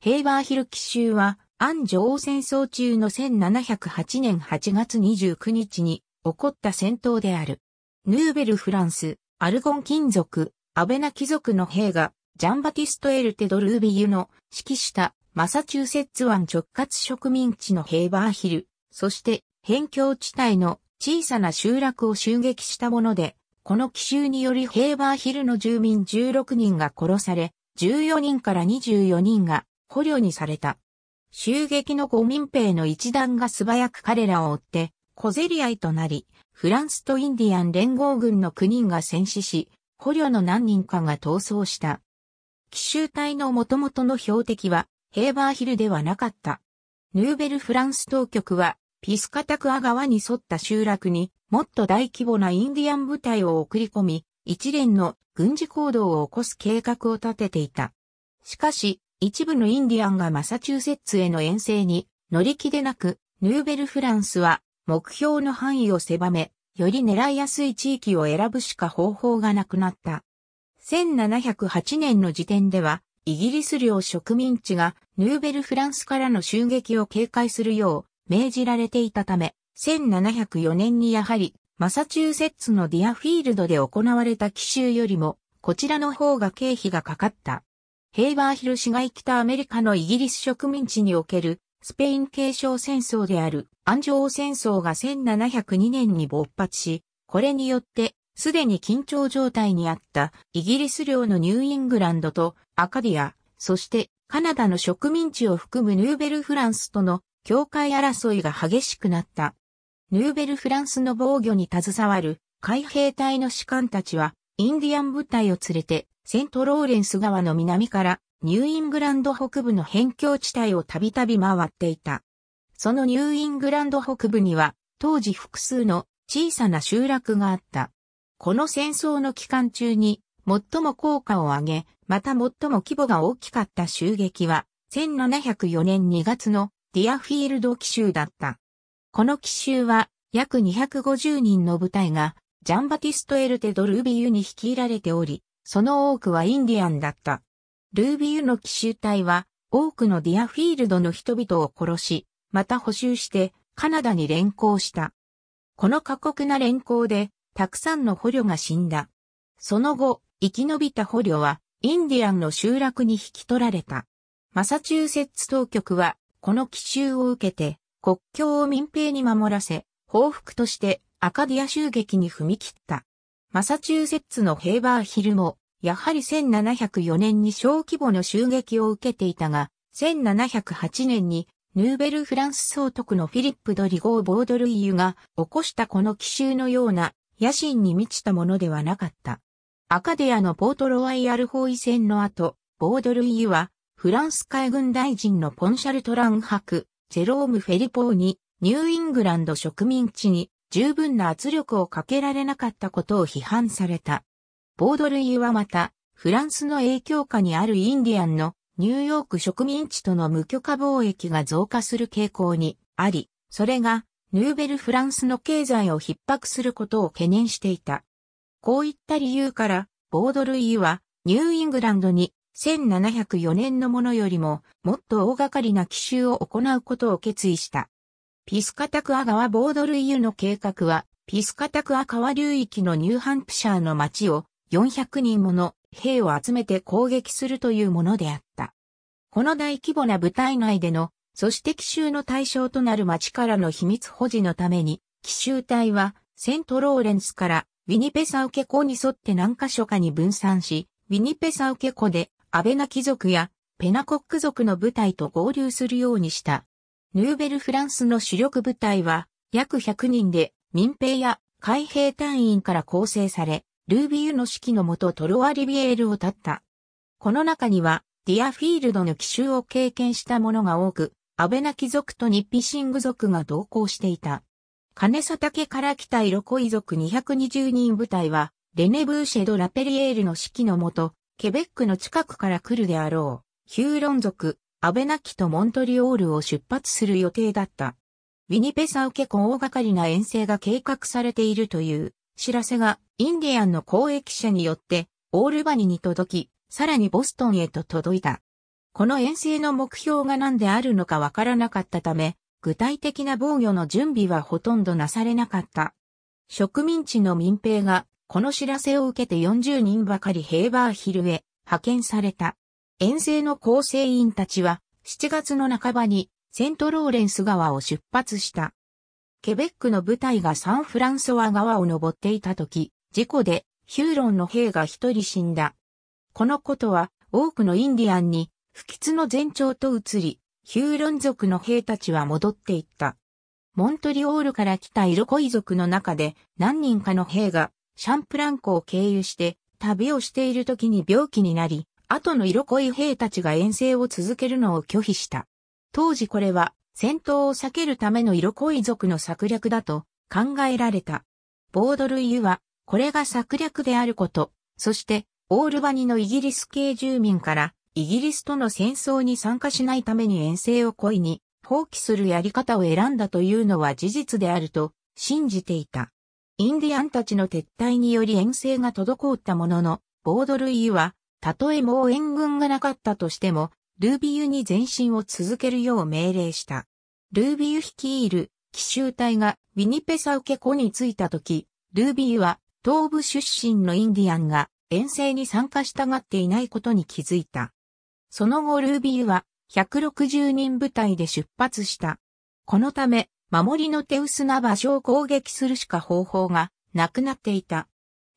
ヘイバーヒル奇襲は、安王戦争中の1708年8月29日に起こった戦闘である。ヌーベルフランス、アルゴン金属、アベナ貴族の兵が、ジャンバティスト・エルテ・ドルービユの指揮したマサチューセッツ湾直轄植民地のヘイバーヒル、そして辺境地帯の小さな集落を襲撃したもので、この奇襲によりヘイバーヒルの住民16人が殺され、14人から24人が捕虜にされた。襲撃の五民兵の一団が素早く彼らを追って、小競り合いとなり、フランスとインディアン連合軍の9人が戦死し、捕虜の何人かが逃走した。奇襲隊の元々の標的は、ヘーバーヒルではなかった。ヌーベルフランス当局は、ピスカタクア川に沿った集落に、もっと大規模なインディアン部隊を送り込み、一連の軍事行動を起こす計画を立てていた。しかし、一部のインディアンがマサチューセッツへの遠征に乗り気でなく、ヌーベルフランスは目標の範囲を狭め、より狙いやすい地域を選ぶしか方法がなくなった。1708年の時点では、イギリス領植民地がヌーベルフランスからの襲撃を警戒するよう命じられていたため、1704年にやはりマサチューセッツのディアフィールドで行われた奇襲よりも、こちらの方が経費がかかった。ヘイバーヒル市街北アメリカのイギリス植民地におけるスペイン継承戦争である安城戦争が1702年に勃発し、これによってすでに緊張状態にあったイギリス領のニューイングランドとアカディア、そしてカナダの植民地を含むヌーベルフランスとの境界争いが激しくなった。ヌーベルフランスの防御に携わる海兵隊の士官たちはインディアン部隊を連れて、セントローレンス川の南からニューイングランド北部の辺境地帯をたびたび回っていた。そのニューイングランド北部には、当時複数の小さな集落があった。この戦争の期間中に、最も効果を上げ、また最も規模が大きかった襲撃は、1704年2月のディアフィールド奇襲だった。この奇襲は、約250人の部隊がジャンバティスト・エルテ・ド・ルービユに率いられており、その多くはインディアンだった。ルービユの奇襲隊は、多くのディアフィールドの人々を殺し、また補修してカナダに連行した。この過酷な連行で、たくさんの捕虜が死んだ。その後、生き延びた捕虜は、インディアンの集落に引き取られた。マサチューセッツ当局は、この奇襲を受けて、国境を民兵に守らせ、報復としてアカディア襲撃に踏み切った。マサチューセッツのヘーバーヒルも、やはり1704年に小規模の襲撃を受けていたが、1708年にヌーベルフランス総督のフィリップ・ドリゴー・ボードルイユが起こしたこの奇襲のような野心に満ちたものではなかった。アカディアのポートロワイヤル包囲戦の後、ボードルイユはフランス海軍大臣のポンシャルトラン伯、ジェローム・フェリポーにニューイングランド植民地に十分な圧力をかけられなかったことを批判された。ボードルイはまた、フランスの影響下にあるインディアンのニューヨーク植民地との無許可貿易が増加する傾向にあり、それがヌーベルフランスの経済を逼迫することを懸念していた。こういった理由から、ボードルイはニューイングランドに1704年のものよりももっと大掛かりな奇襲を行うことを決意した。ピスカタクア川ボードルイユの計画は、ピスカタクア川流域のニューハンプシャーの町を400人もの兵を集めて攻撃するというものであった。この大規模な部隊内での、そして奇襲の対象となる町からの秘密保持のために、奇襲隊はセントローレンスからウィニペサウケ湖に沿って何箇所かに分散し、ウィニペサウケ湖でアベナ貴族やペナコック族の部隊と合流するようにした。ヌーベルフランスの主力部隊は約100人で民兵や海兵隊員から構成され、ルービユの指揮のもとトロアリビエールを立った。この中にはディアフィールドの奇襲を経験した者が多く、アベナキ族とニッピシング族が同行していた。金佐竹から来たイロコイ族220人部隊は、レネブーシェド・ラペリエールの指揮のもと、ケベックの近くから来るであろう、ヒューロン族、アベナキとモントリオールを出発する予定だった。ウィニペサウケ湖大掛かりな遠征が計画されているという知らせがインディアンの公益者によってオールバニに届き、さらにボストンへと届いた。この遠征の目標が何であるのかわからなかったため、具体的な防御の準備はほとんどなされなかった。植民地の民兵がこの知らせを受けて40人ばかりヘーバーヒルへ派遣された。遠征の構成員たちは7月の半ばにセントローレンス川を出発した。ケベックの部隊がサンフランソワ川を登っていた時、事故でヒューロンの兵が一人死んだ。このことは多くのインディアンに不吉の前兆と移り、ヒューロン族の兵たちは戻っていった。モントリオールから来たイロコイ族の中で何人かの兵がシャンプランコを経由して旅をしている時に病気になり、後の色濃い兵たちが遠征を続けるのを拒否した。当時これは戦闘を避けるための色濃い族の策略だと考えられた。ボードルイユは、これが策略であること、そして、オールバニのイギリス系住民から、イギリスとの戦争に参加しないために遠征を故意に、放棄するやり方を選んだというのは事実であると、信じていた。インディアンたちの撤退により遠征が滞ったものの、ボードルイユは、たとえもう援軍がなかったとしても、ルービユに前進を続けるよう命令した。ルービユ率いる奇襲隊がウィニペサウケ湖に着いた時、ルービユは東部出身のインディアンが遠征に参加したがっていないことに気づいた。その後ルービユは160人部隊で出発した。このため、守りの手薄な場所を攻撃するしか方法がなくなっていた。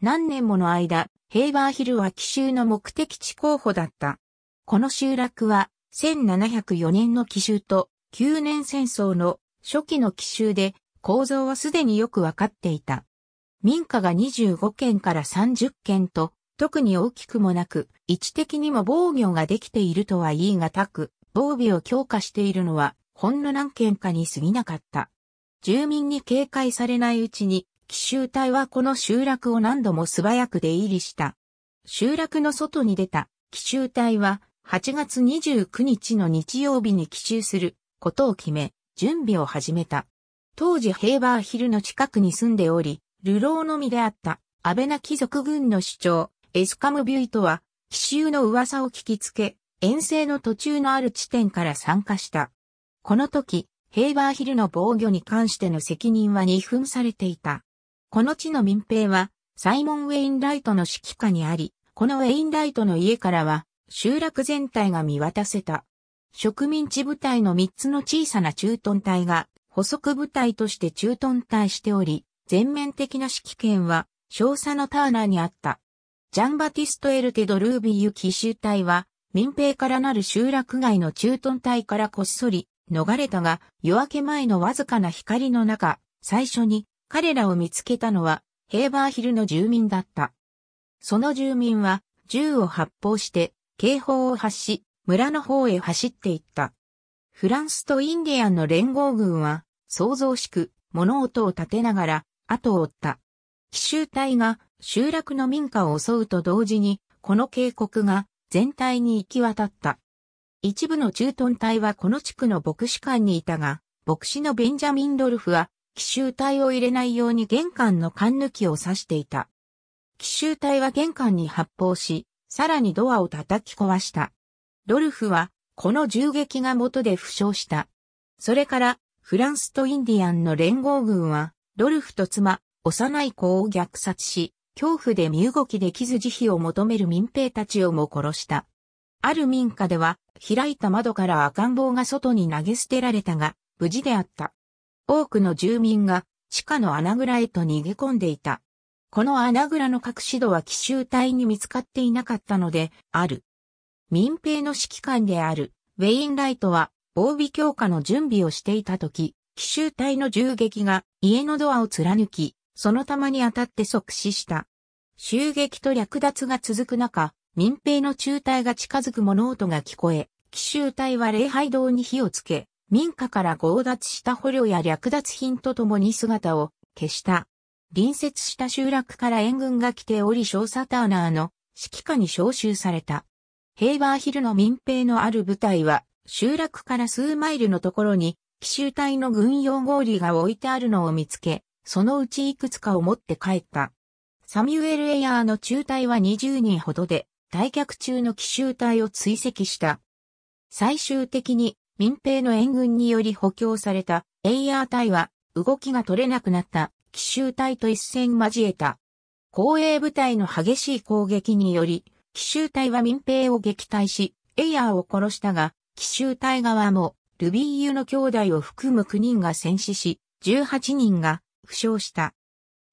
何年もの間、ヘイバーヒルは奇襲の目的地候補だった。この集落は、1704年の奇襲と、9年戦争の初期の奇襲で、構造はすでによくわかっていた。民家が25軒から30軒と、特に大きくもなく、位置的にも防御ができているとは言い難く、防備を強化しているのは、ほんの何軒かに過ぎなかった。住民に警戒されないうちに、奇襲隊はこの集落を何度も素早く出入りした。集落の外に出た奇襲隊は8月29日の日曜日に奇襲することを決め、準備を始めた。当時ヘーバーヒルの近くに住んでおり、流浪のみであった安倍な貴族軍の主張、エスカムビュイトは、奇襲の噂を聞きつけ、遠征の途中のある地点から参加した。この時、ヘーバーヒルの防御に関しての責任は二分されていた。この地の民兵は、サイモン・ウェインライトの指揮下にあり、このウェインライトの家からは、集落全体が見渡せた。植民地部隊の3つの小さな駐屯隊が、補足部隊として駐屯隊しており、全面的な指揮権は、少佐のターナーにあった。ジャンバティスト・エルテ・ド・ルービーユ奇襲隊は、民兵からなる集落外の駐屯隊からこっそり逃れたが、夜明け前のわずかな光の中、最初に彼らを見つけたのは、ヘーバーヒルの住民だった。その住民は、銃を発砲して、警報を発し、村の方へ走っていった。フランスとインディアンの連合軍は、想像しく、物音を立てながら、後を追った。奇襲隊が集落の民家を襲うと同時に、この警告が全体に行き渡った。一部の駐屯隊はこの地区の牧師館にいたが、牧師のベンジャミン・ドルフは奇襲隊を入れないように玄関の缶抜きを刺していた。奇襲隊は玄関に発砲し、さらにドアを叩き壊した。ドルフは、この銃撃が元で負傷した。それから、フランスとインディアンの連合軍は、ドルフと妻、幼い子を虐殺し、恐怖で身動きできず慈悲を求める民兵たちをも殺した。ある民家では、開いた窓から赤ん坊が外に投げ捨てられたが、無事であった。多くの住民が地下の穴蔵へと逃げ込んでいた。この穴蔵の隠し戸は奇襲隊に見つかっていなかったので、ある。民兵の指揮官である、ウェインライトは、防備強化の準備をしていた時、奇襲隊の銃撃が家のドアを貫き、その弾に当たって即死した。襲撃と略奪が続く中、民兵の中隊が近づく物音が聞こえ、奇襲隊は礼拝堂に火をつけ、民家から強奪した捕虜や略奪品とともに姿を消した。隣接した集落から援軍が来ており小サターナーの指揮下に召集された。ヘイバーヒルの民兵のある部隊は集落から数マイルのところに奇襲隊の軍用合理が置いてあるのを見つけ、そのうちいくつかを持って帰った。サミュエル・エアーの中隊は20人ほどで、退却中の奇襲隊を追跡した。最終的に民兵の援軍により補強されたエイヤー隊は動きが取れなくなった奇襲隊と一戦交えた。後衛部隊の激しい攻撃により、奇襲隊は民兵を撃退し、エイヤーを殺したが、奇襲隊側もルビーユの兄弟を含む9人が戦死し、18人が負傷した。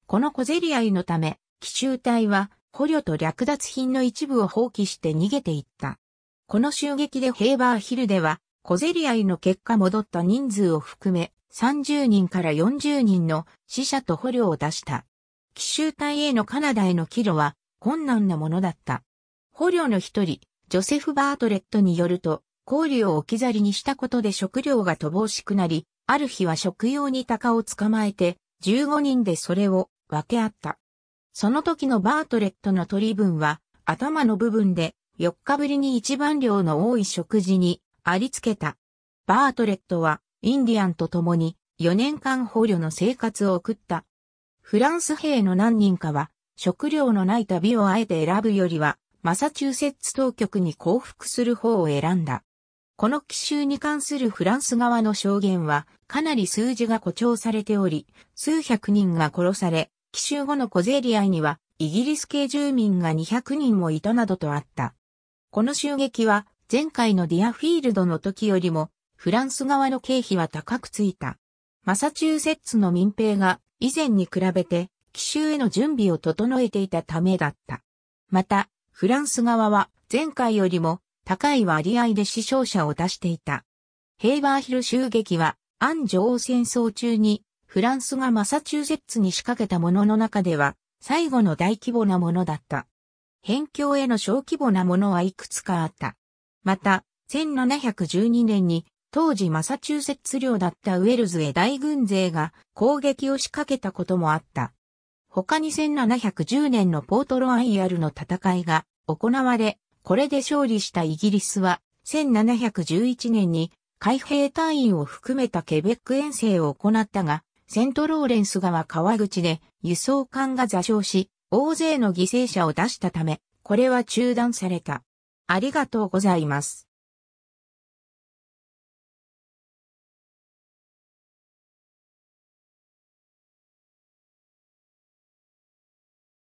この小競り合いのため、奇襲隊は捕虜と略奪品の一部を放棄して逃げていった。この襲撃でヘーバーヒルでは小競り合いの結果戻った人数を含め、30人から40人の死者と捕虜を出した。奇襲隊へのカナダへの帰路は困難なものだった。捕虜の一人、ジョセフ・バートレットによると、氷を置き去りにしたことで食料が乏しくなり、ある日は食用に鷹を捕まえて、15人でそれを分け合った。その時のバートレットの取り分は、頭の部分で4日ぶりに一番量の多い食事にありつけた。バートレットは、インディアンと共に、4年間捕虜の生活を送った。フランス兵の何人かは、食料のない旅をあえて選ぶよりは、マサチューセッツ当局に降伏する方を選んだ。この奇襲に関するフランス側の証言は、かなり数字が誇張されており、数百人が殺され、奇襲後の小競り合いには、イギリス系住民が200人もいたなどとあった。この襲撃は、前回のディアフィールドの時よりも、フランス側の経費は高くついた。マサチューセッツの民兵が以前に比べて奇襲への準備を整えていたためだった。また、フランス側は前回よりも高い割合で死傷者を出していた。ヘイバーヒル襲撃は、アン女王戦争中にフランスがマサチューセッツに仕掛けたものの中では、最後の大規模なものだった。辺境への小規模なものはいくつかあった。また、1712年に当時マサチューセッツ領だったウェルズへ大軍勢が攻撃を仕掛けたこともあった。他に1710年のポートロアイアルの戦いが行われ、これで勝利したイギリスは1711年に海兵隊員を含めたケベック遠征を行ったが、セントローレンス川川口で輸送艦が座礁し、大勢の犠牲者を出したため、これは中断された。ありがとうございます。